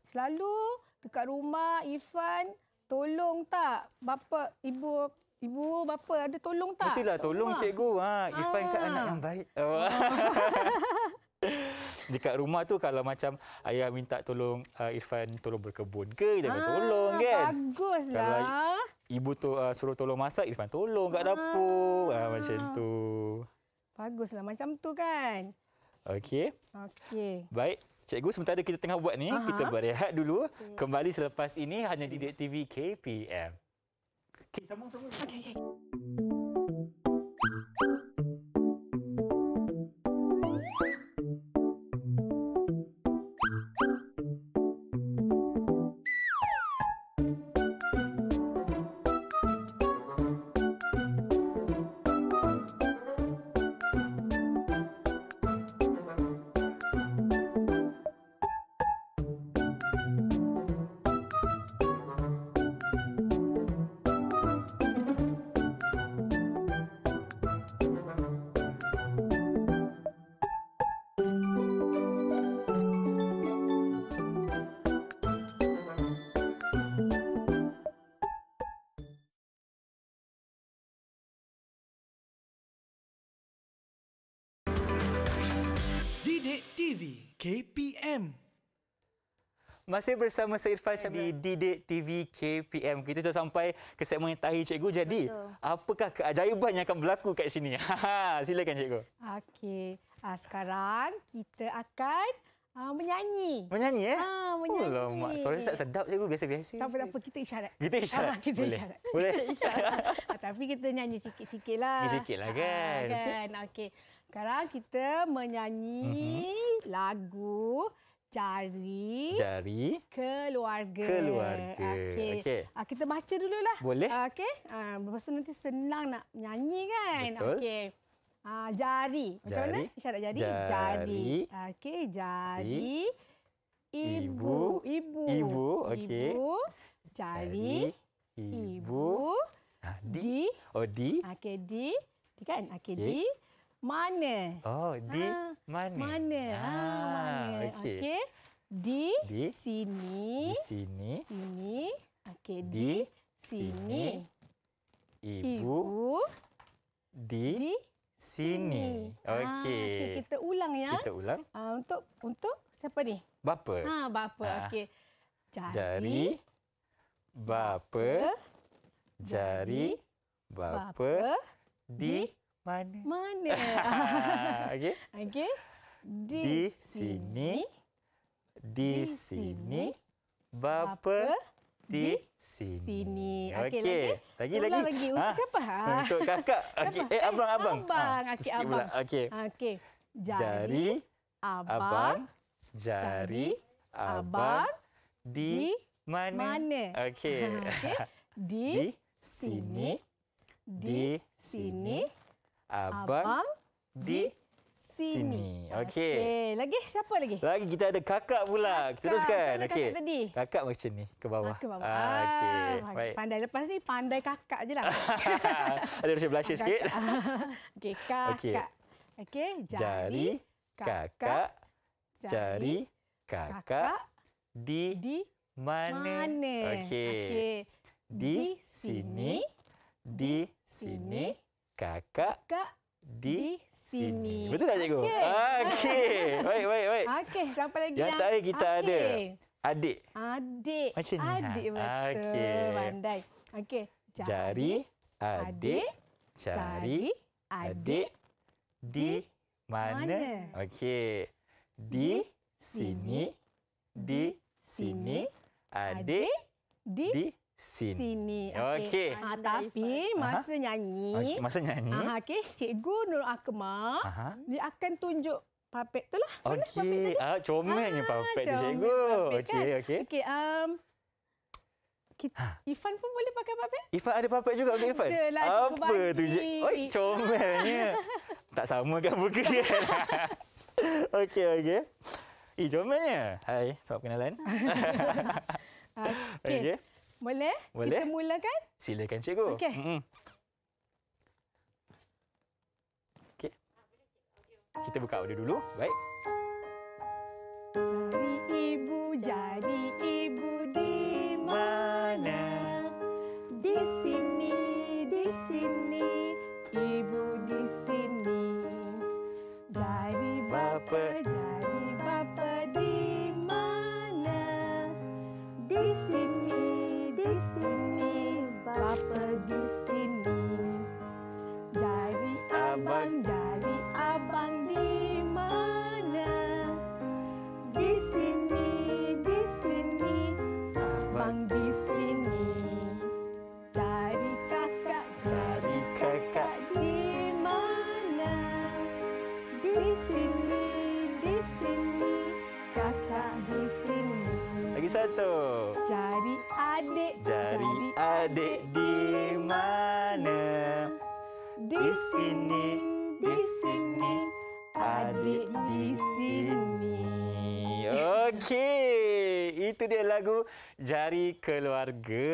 Selalu dekat rumah Irfan tolong tak bapa ibu Ibu bapa ada tolong tak? Mestilah tolong cikgu. Ha, Irfan ha. kan anak yang baik. Oh. Dekat rumah tu kalau macam ayah minta tolong uh, Irfan tolong berkebun ke dia ah, tolong kan. Baguslah. Kalau lah. ibu tu uh, suruh tolong masak Irfan tolong kat ah. dapur uh, macam tu. Baguslah macam tu kan. Okey. Okey. Baik. Cikgu sementara kita tengah buat ni Aha. kita berehat dulu. Okay. Kembali selepas ini hanya di Dek TV KPM. Okey sambung sambung. Okey okey. Dek TV KPM masih bersama saya Irfan Syam di Didik TV KPM. Kita sudah sampai ke segmen yang terakhir cikgu. Jadi, Betul. apakah keajaiban yang akan berlaku kat sini? Silakan cikgu. Okey. Uh, sekarang kita akan uh, menyanyi. Menyanyi eh? Ha, uh, menyanyi. Oh, mak. sorry tak sedap cikgu. Biasa-biasa. Tak apa-apa. Apa. Kita isyarat. Kita ah, isyarat? Ah, kita Boleh. isyarat. Boleh. Kita isyarat. Tapi kita nyanyi sikit Sikitlah Sikit-sikit lah. Lah, kan. Uh, kan. Okey. Okay. Sekarang kita menyanyi uh-huh. lagu Jari, Jari Keluarga. Keluarga. Okey. Okay. Uh, ah, kita baca dulu lah. Boleh. Uh, Okey. Uh, lepas tu nanti senang nak nyanyi kan. Betul. Okay. Uh, jari. Macam jari. mana isyarat jari? Jari. jari. Okey. Jari. Ibu. Ibu. Ibu. Okey. Ibu. Jari. Ibu. ibu. Di. Oh, di. Okey, di. Di kan? Okey, okay. di. Mana? Oh, di ha. mana? Mana? Ah ha. mana? Okey. Okay. Di, di sini. Di sini. Sini. Okey, di, di sini. sini. Ibu. Ibu. Di, di sini. sini. Okey. Ha. Ah, okay, kita ulang ya. Kita ulang. Ha, untuk untuk siapa ni? Bapa. Ha, bapa. Ha. Okey. Jari. Jari. Bapa. Jari. Bapa. bapa. Di, di mana? Mana? Okey. Okey. Di, di sini. Di sini. Bapa di sini. sini. Okey. Okay. Okay. Lagi Ulang lagi. lagi. Untuk ha? siapa? Ha? Untuk kakak. Okey. Eh abang abang. Abang. Ha, Okey abang. Okey. Okey. Jari, jari abang jari abang di, mana? mana? Okey. Okay. Di, di sini. Di sini. Abang, Abang di sini. sini. Okey. Okay. Lagi siapa lagi? Lagi kita ada kakak pula. Kakak, teruskan. Okey. Kakak macam ni ke bawah. Ah, ke bawah. Ah, okay. Ah, Baik. Pandai lepas ni pandai kakak je lah. ada rasa blush sikit. Okey, kakak. Okey. Okay. Jari, jari kakak. Jari kakak di, di mana? mana? Okey. Okay. Di, di sini. Di sini. sini kakak kak di sini. sini. Betul tak cikgu? Okey. Okay. baik, baik, baik. Okey, siapa lagi yang, yang... kita okay. ada? Adik. Adik. Macam ni. Ha? Adik ha? betul. Okay. Pandai. Okey. Jari, jari, adik. Jari adik. Di, mana? mana? Okey. Di, di sini. Di sini. Adik. Di, di Sin. Sini. Okey. Okay. Ah, tapi masa Aha. nyanyi. Okay. Masa nyanyi. Ah, ah, Aha, okay. Cikgu Nur Akmar. Dia akan tunjuk papet tu lah. Okey. Ah, comelnya ah, papet tu cikgu. Okey. Kan? Okey. Okay, um, ha. Ifan pun boleh pakai papet? Ifan ada papet juga untuk Ifan? Adalah, Apa tu? Je? Oi, comelnya. tak sama kan buka dia? okey, okey. Eh, comelnya. Hai, sebab kenalan. okey. Okay. Boleh? Boleh. Kita mulakan? Silakan cikgu. Okey. Mm-hmm. Okey. Kita buka audio dulu. Baik. Jadi ibu, jadi ibu, tu? Jari adik. Jari, adik, adik di mana? Di sini, di sini, adik di sini. Okey, itu dia lagu Jari Keluarga.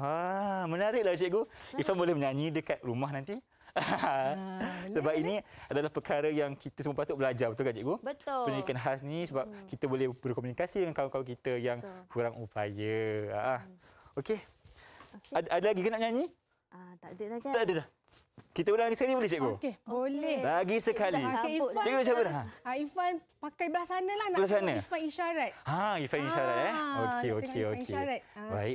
Ha, menariklah cikgu. Ifan hmm. boleh menyanyi dekat rumah nanti. sebab ini adalah perkara yang kita semua patut belajar betul kan cikgu? Betul. Pendidikan khas ni sebab hmm. kita boleh berkomunikasi dengan kawan-kawan kita yang betul. kurang upaya. Ha. Okey. Okay. Ada, ada lagi ke nak nyanyi? Ah, tak ada lagi. Tak ada dah. Kita ulang lagi sekali boleh cikgu? Okey, boleh. Lagi sekali. Okay, Irfan. Tengok macam Ha, Irfan pakai belah sana lah. Belah sana? Irfan isyarat. Ha, Irfan isyarat ha, eh. Ah, okey, okey, okey. Baik,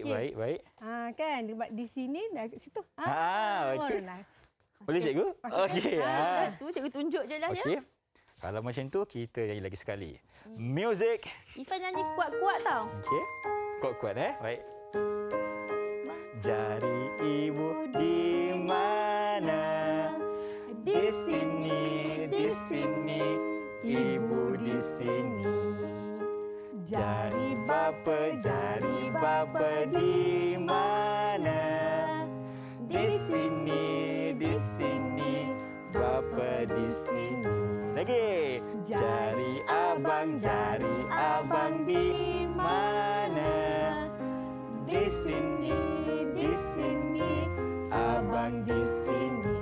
okay. baik, baik. Ha, kan? di sini, dah situ. Ha, ha okey. Okay. Boleh cikgu? Okey. Ha. Tu cikgu tunjuk je lah okay. ya. Kalau macam tu kita nyanyi lagi sekali. Music. Ifan nyanyi kuat-kuat tau. Okey. Kuat-kuat eh. Baik. Jari ibu di mana? Di sini, di sini, ibu di sini. Jari bapa, jari bapa di mana? lagi. Jari abang, jari abang di mana? Di sini, di sini, abang di sini.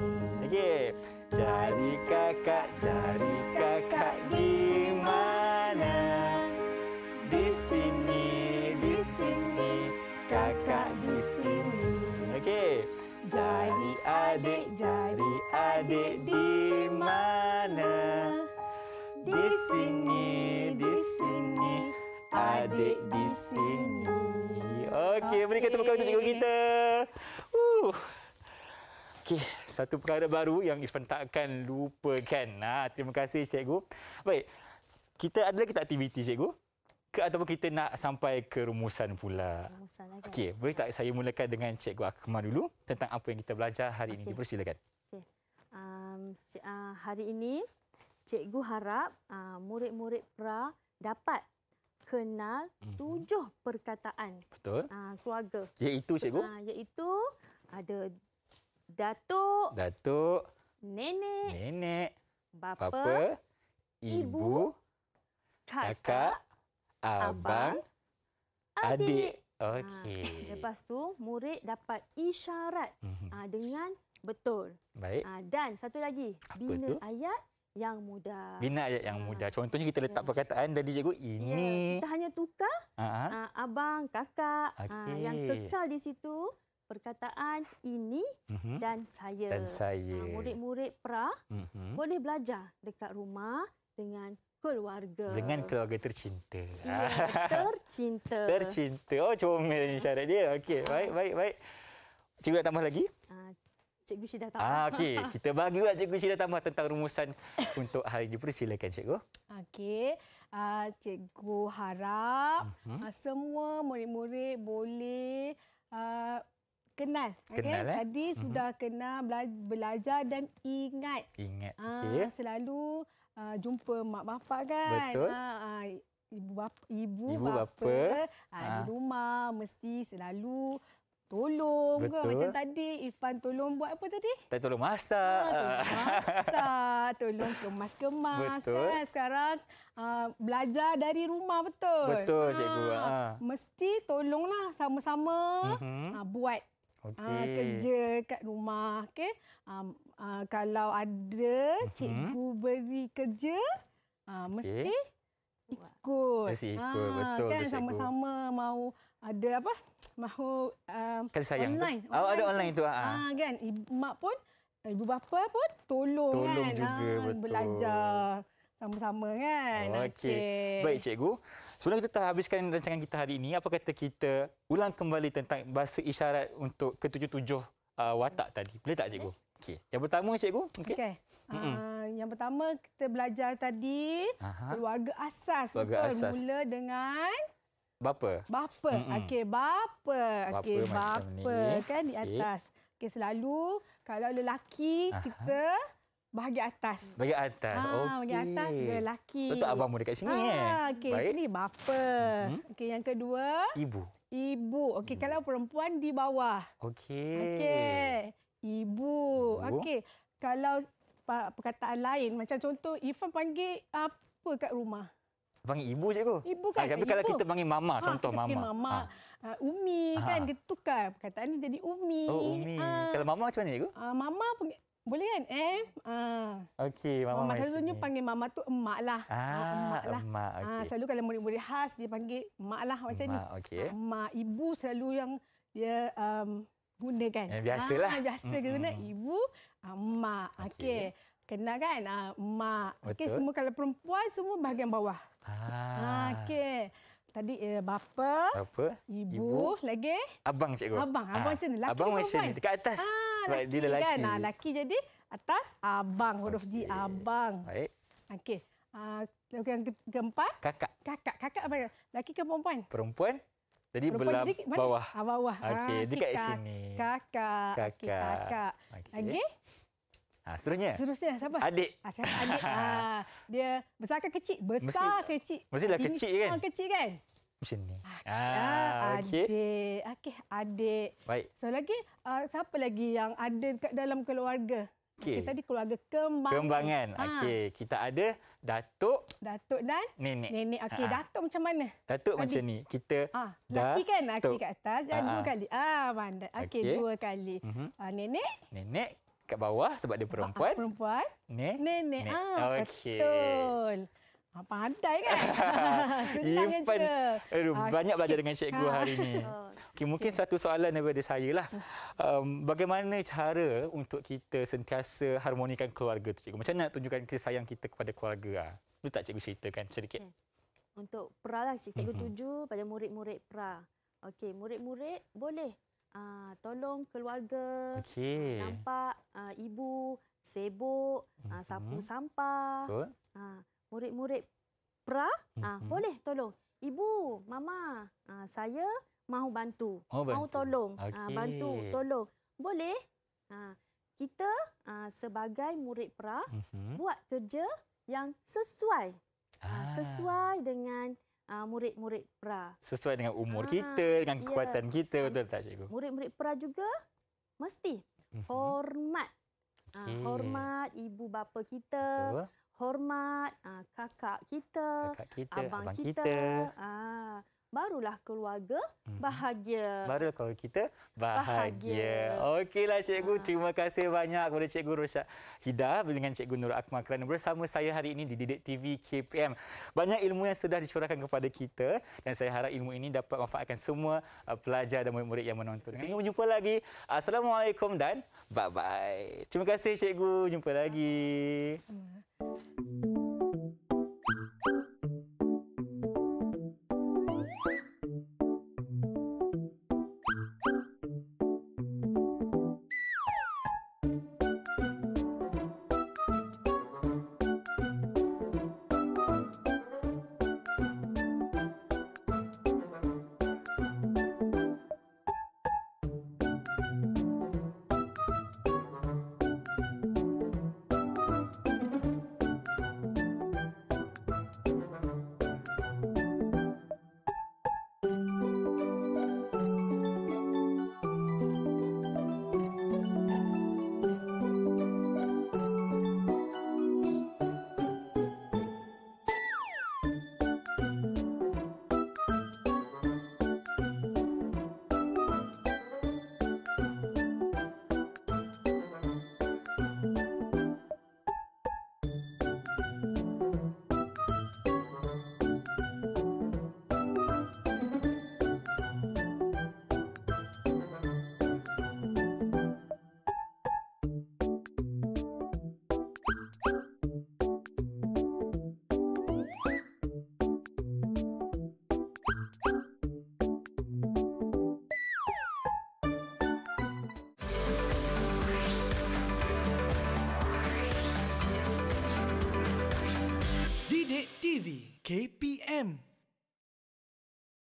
Okay. Jari kakak, jari kakak di mana? Di sini, di sini, kakak di sini. Okay. Jari adik, jari adik di di sini, di sini, adik di sini. Okey, okay. berikan tepuk tangan untuk cikgu kita. Uh. Okey, satu perkara baru yang Irfan takkan lupakan. Ha, terima kasih cikgu. Baik, kita ada lagi tak aktiviti cikgu? Ke, ataupun kita nak sampai ke rumusan pula. Okey, boleh tak saya mulakan dengan Cikgu Akmal dulu tentang apa yang kita belajar hari okay. ini. Dipersilakan. Okay. Um, uh, hari ini cikgu harap uh, murid-murid pra dapat kenal mhm. tujuh perkataan Betul. Uh, keluarga. Iaitu cikgu? Uh, iaitu ada datuk, datuk nenek, nenek bapa, bapa ibu, kakak, kakak abang, adik. Okey. Uh, lepas tu murid dapat isyarat uh, dengan betul. Baik. Uh, dan satu lagi, Apa bina tu? ayat yang muda. Bina ayat yang ha. Contohnya kita letak yeah. perkataan dari cikgu ya, ini. Yeah. Kita hanya tukar uh-huh. abang, kakak okay. uh, yang kekal di situ perkataan ini uh-huh. dan saya. Dan saya. Uh, murid-murid pra uh-huh. boleh belajar dekat rumah dengan keluarga. Dengan keluarga tercinta. Yeah, ya, tercinta. tercinta. Oh, cuma ini syarat dia. Okey, baik, baik, baik. Cikgu nak tambah lagi? Uh, Cikgu Syedah Tamah. Ah, Okey, kita bagi buat Cikgu Syedah Tamah tentang rumusan untuk hari ini. Persilakan Cikgu. Okey, uh, Cikgu harap uh-huh. semua murid-murid boleh uh, kenal. kenal okay? eh? Tadi uh-huh. sudah kenal, belajar dan ingat. Ingat. Okay. selalu uh, jumpa mak bapak kan. Betul. Uh, uh, ibu bapa, ibu, ibu bapa, bapa. Uh, di rumah mesti selalu tolong Betul. ke macam tadi Irfan tolong buat apa tadi? Tadi tolong masak. Ha, tolong masak, tolong kemas-kemas. Betul. Kan? Sekarang uh, belajar dari rumah betul. Betul ha, cikgu. Ha. Mesti tolonglah sama-sama mm-hmm. uh, buat okay. uh, kerja kat rumah. Okay? Uh, uh, kalau ada mm-hmm. cikgu beri kerja, uh, okay. mesti ikut. Mesti ikut, ha, betul. Kan? Cikgu. Sama-sama mahu ada apa? Mahu um, kasih sayang. Online. online. Oh, ada online tu. Ah, ha. kan? Ibu mak pun, ibu bapa pun tolong, tolong kan. Tolong juga, ha, betul. Belajar sama-sama kan. Okey. Okay. Baik cikgu. Sebelum kita habiskan rancangan kita hari ini, apa kata kita ulang kembali tentang bahasa isyarat untuk ketujuh-tujuh uh, watak tadi. Boleh tak cikgu? Okey. Yang pertama cikgu, okey. Okey. Uh, yang pertama kita belajar tadi Aha. keluarga asas. Keluarga asas. Mula dengan Bapa. Bapa. Mm-mm. Okey, bapa. Okey, bapa, bapa. kan di atas. Okey, selalu kalau lelaki Aha. kita bahagian atas. Bahagian atas. Ha, okey. Bahagian atas lelaki. Betul abang mu dekat sini ha, eh. Okey, ini bapa. Mm-hmm. Okey, yang kedua? Ibu. Ibu. Okey, kalau perempuan di bawah. Okey. Okey. Ibu. Ibu. Okey. Kalau perkataan lain macam contoh Ifan panggil apa kat rumah? panggil ibu je aku. Ibu kan. Ah, Tapi kalau kita panggil mama ha, contoh mama. Panggil mama. Ah. Ah, ha. Uh, umi kan kita tukar perkataan ni jadi umi. Oh umi. Uh, kalau mama macam mana cikgu? Uh, mama panggil boleh kan? Eh? Ah. Okey, Mama Mama selalunya panggil Mama tu emak lah. Ah, emak lah. Emak, okay. ah, selalu kalau murid-murid khas, dia panggil emak lah macam emak, ni. Okay. Ah, emak, ibu selalu yang dia um, guna kan? Eh, biasalah. Ah, biasa mm-hmm. guna ibu, ah, emak. Okey. Okay. Kenal kan? Ah, emak. Okey, semua kalau perempuan, semua bahagian bawah. Ha. Ha, okey. Tadi uh, bapa, bapa ibu, ibu, lagi abang cikgu. Abang, abang ah, macam Laki abang macam ni dekat atas. Ha, sebab laki, dia lelaki. Kan? Ha, laki jadi atas abang huruf okay. G abang. Baik. Okey. Ah uh, yang ke- keempat? Kakak. Kakak, kakak apa? Laki ke perempuan? Perempuan. Jadi belah bawah. Ah, bawah. Okey, ha, dekat sini. Kakak. Kakak. Okay, kakak. Okay. Lagi? Ha, seterusnya. Seterusnya siapa? Adik. Ha, siapa adik? Ha, dia besar ke kecil? Besar Mesti, kecil. Mestilah kan? oh, kecil kan? kecil kan? Mesti ni. Ha, ah, adik. Okey, okay, adik. Baik. So lagi, uh, siapa lagi yang ada dekat dalam keluarga? Okay. Kita tadi keluarga kembangan. Kembangan. Ha. Okey, kita ada datuk. Datuk dan? Nenek. Nenek. Okey, ha. datuk macam mana? Datuk tadi. macam ni. Kita ha. Datuk Laki kan? Laki kat atas. Ha. dua kali. Mhm. Ah, ha. mandat. Okey, okay. dua kali. Uh-huh. nenek. Nenek kat bawah sebab dia ah, perempuan. Perempuan. Nenek. Nenek. Ah okay. Betul. Apa ah, pandai kan? Susah je. Aduh, okay. Banyak belajar dengan cikgu ah. hari ini. Okay, mungkin satu soalan daripada saya. Lah. Um, bagaimana cara untuk kita sentiasa harmonikan keluarga itu, cikgu? Macam mana nak tunjukkan kasih sayang kita kepada keluarga? Itu tak cikgu ceritakan sedikit. Okay. Untuk pra lah, cikgu mm-hmm. tuju pada murid-murid pra. Okey, murid-murid boleh uh, tolong keluarga okay. Ah, nampak uh, ibu sibuk uh, sapu hmm sampah Betul. Uh, murid-murid pra uh, mm-hmm. boleh tolong ibu mama uh, saya mahu bantu oh, mahu bantu. tolong okay. uh, bantu tolong boleh uh, kita uh, sebagai murid pra hmm buat kerja yang sesuai ah. uh, sesuai dengan uh, murid-murid pra. Sesuai dengan umur Aa, ah, kita, dengan yeah. kekuatan kita, ah, betul tak cikgu? Murid-murid pra juga mesti mhm. hormat. Okay. Uh, hormat ibu bapa kita. Betul. Hormat uh, kakak, kita, kakak kita, abang, abang kita. kita. Uh, barulah keluarga mhm. bahagia. Barulah kalau kita bahagia. bahagia. Okeylah cikgu, ha. terima kasih banyak kepada cikgu Rosyad Hida dengan cikgu Nur Akmal kerana bersama saya hari ini di Didik TV KPM. Banyak ilmu yang sudah dicurahkan kepada kita dan saya harap ilmu ini dapat manfaatkan semua uh, pelajar dan murid-murid yang menonton. Sehingga jumpa lagi. Assalamualaikum dan bye-bye. Terima kasih cikgu, jumpa lagi. Hmm.